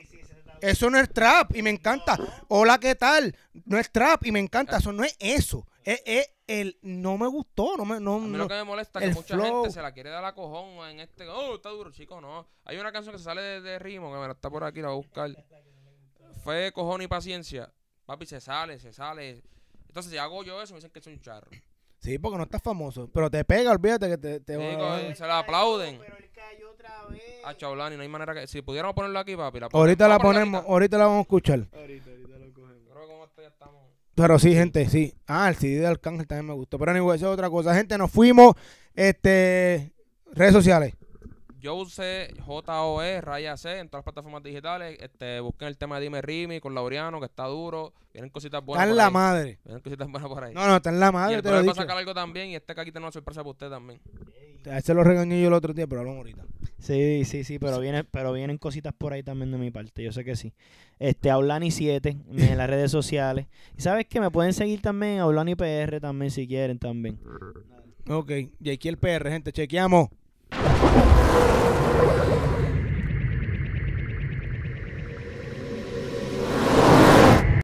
eso no es trap y me encanta. Hola, ¿qué tal? No es trap y me encanta. Eso no es eso. Es, el no me gustó. No me, no, lo que me molesta que mucha gente se la quiere dar a cojón en este. Oh, está duro, chico. No. Hay una canción que se sale de, ritmo que me la está por aquí, la voy a buscar. fue cojón y paciencia. Papi, se sale, se sale. Entonces, si hago yo eso, me dicen que es un charro. Sí, porque no estás famoso. Pero te pega, olvídate que te, Se la aplauden. Pero él cayó otra vez. A Chablani no hay manera que. Si pudiéramos ponerlo aquí, papi. La ahorita la ponemos, ahorita la vamos a escuchar. Ahorita, ahorita cogemos. Creo que como esto ya estamos. Pero sí, gente, sí. Ah, el CD de Arcángel también me gustó. Pero ni anyway, eso es otra cosa. Gente, nos fuimos. Este. Redes sociales. Yo J-O-E, Raya C, en todas las plataformas digitales. Este, busquen el tema de Dime Rimi con Laureano, que está duro. Vienen cositas buenas. Está en la madre. Vienen cositas buenas por ahí. No, no, está en la madre. Y te va a sacar algo también. Y este que aquí tiene una sorpresa para usted también. A este lo regañé yo el otro día, pero hablamos ahorita. Sí, sí, sí, pero, pero vienen cositas por ahí también de mi parte, yo sé que sí. Este, Aulani7 en las redes sociales. Y sabes que me pueden seguir también, Aulani PR también, si quieren también. Ok, y aquí el PR, gente, chequeamos. you